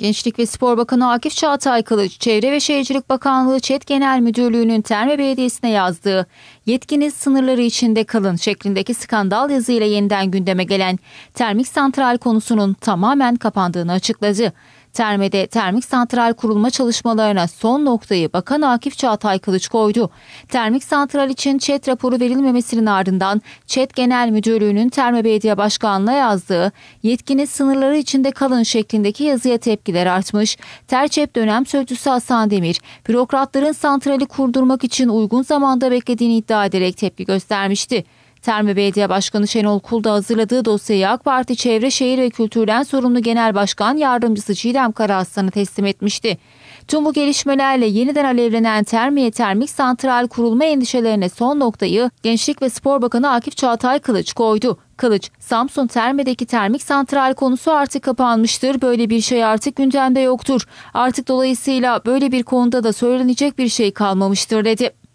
Gençlik ve Spor Bakanı Akif Çağatay Kılıç, Çevre ve Şehircilik Bakanlığı ÇED Genel Müdürlüğü'nün Terme Belediyesi'ne yazdığı yetkiniz sınırları içinde kalın şeklindeki skandal yazıyla yeniden gündeme gelen termik santral konusunun tamamen kapandığını açıkladı. Termede termik santral kurulma çalışmalarına son noktayı Bakan Akif Çağatay Kılıç koydu. Termik santral için ÇED raporu verilmemesinin ardından ÇED Genel Müdürlüğü'nün Terme Belediye Başkanlığı'na yazdığı yetkiniz sınırları içinde kalın şeklindeki yazıya tepkiler artmış. Terçep dönem sözcüsü Hasan Demir, bürokratların santrali kurdurmak için uygun zamanda beklediğini iddia ederek tepki göstermişti. Terme Belediye Başkanı Şenol Kuld'a hazırladığı dosyayı AK Parti Çevre Şehir ve Kültürden sorumlu Genel Başkan Yardımcısı Çiğdem Karaaslan'a teslim etmişti. Tüm bu gelişmelerle yeniden alevlenen Termeye Termik Santral kurulma endişelerine son noktayı Gençlik ve Spor Bakanı Akif Çağatay Kılıç koydu. Kılıç, Samsun Terme'deki termik santral konusu artık kapanmıştır. Böyle bir şey artık gündemde yoktur. Artık dolayısıyla böyle bir konuda da söylenecek bir şey kalmamıştır dedi.